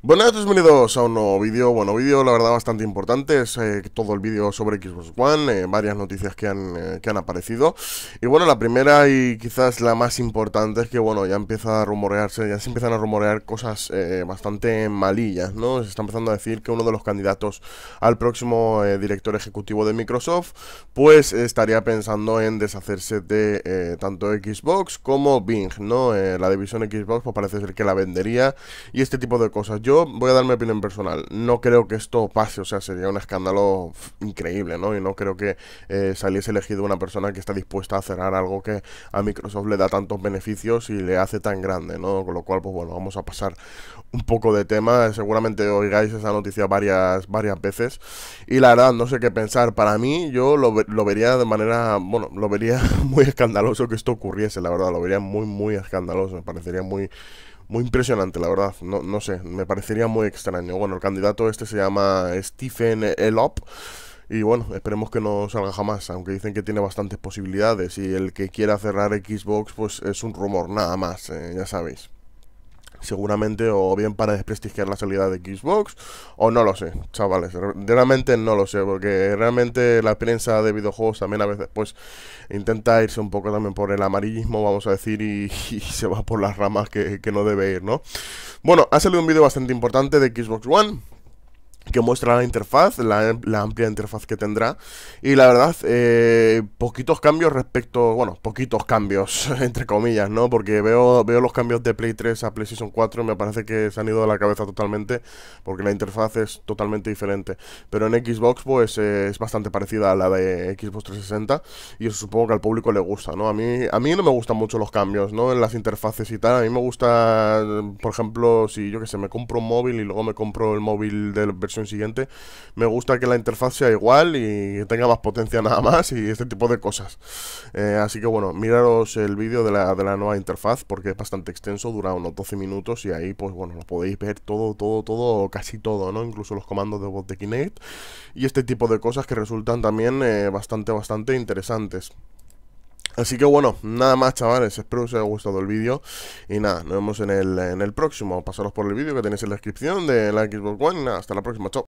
Buenas, bienvenidos a un nuevo vídeo, bueno, vídeo la verdad bastante importante, es eh, todo el vídeo sobre Xbox One, eh, varias noticias que han, eh, que han aparecido Y bueno, la primera y quizás la más importante es que bueno, ya empieza a rumorearse, ya se empiezan a rumorear cosas bastante malillas, ¿no? Se está empezando a decir que uno de los candidatos al próximo director ejecutivo de Microsoft Pues estaría pensando en deshacerse de tanto Xbox como Bing, ¿no? la división Xbox pues parece ser que la vendería y este tipo de cosas yo voy a dar mi opinión personal. No creo que esto pase, o sea, sería un escándalo increíble, ¿no? Y no creo que eh, saliese elegido una persona que está dispuesta a cerrar algo que a Microsoft le da tantos beneficios y le hace tan grande, ¿no? Con lo cual, pues bueno, vamos a pasar un poco de tema. Seguramente oigáis esa noticia varias, varias veces. Y la verdad, no sé qué pensar. Para mí, yo lo vería de manera, bueno, lo vería muy escandaloso que esto ocurriese, la verdad. Lo vería muy, muy escandaloso. Me parecería muy muy impresionante, la verdad. No, no sé, me parecería muy extraño. Bueno, el candidato este se llama Stephen Elop. Y bueno, esperemos que no salga jamás, aunque dicen que tiene bastantes posibilidades. Y el que quiera cerrar Xbox, pues es un rumor, nada más, eh, ya sabéis seguramente o bien para desprestigiar la salida de Xbox o no lo sé, chavales, realmente no lo sé, porque realmente la prensa de videojuegos también a veces pues intenta irse un poco también por el amarillismo, vamos a decir, y, se va por las ramas que, que no debe ir, ¿no? Bueno, ha salido un vídeo bastante importante de Xbox One, que muestra la interfaz, la, amplia interfaz que tendrá. Y la verdad, eh, poquitos cambios respecto, bueno, poquitos cambios, entre comillas, ¿no? Porque veo, veo los cambios de Play 3 a PlayStation 4 y me parece que se han ido a la cabeza totalmente, porque la interfaz es totalmente diferente. Pero en Xbox, pues eh, es bastante parecida a la de Xbox 360 y eso supongo que al público le gusta, ¿no? A mí, a mí no me gustan mucho los cambios, ¿no? En las interfaces y tal. A mí me gusta, por ejemplo, si yo que sé, me compro un móvil y luego me compro el móvil de versión siguiente. Me gusta que la interfaz sea igual y tenga más potencia nada más y este tipo de cosas. Eh, así que bueno, miraros el vídeo de la, de la nueva interfaz porque es bastante extenso, dura unos 12 minutos y ahí pues bueno, lo podéis ver todo, todo, todo, casi todo, ¿no? Incluso los comandos de voz de Kinect y este tipo de cosas que resultan también eh, bastante, bastante interesantes. Así que bueno, nada más chavales, espero que os haya gustado el vídeo Y nada, nos vemos en el, próximo Pasaros por el vídeo que tenéis en la descripción de la Xbox One y nada, hasta la próxima, chao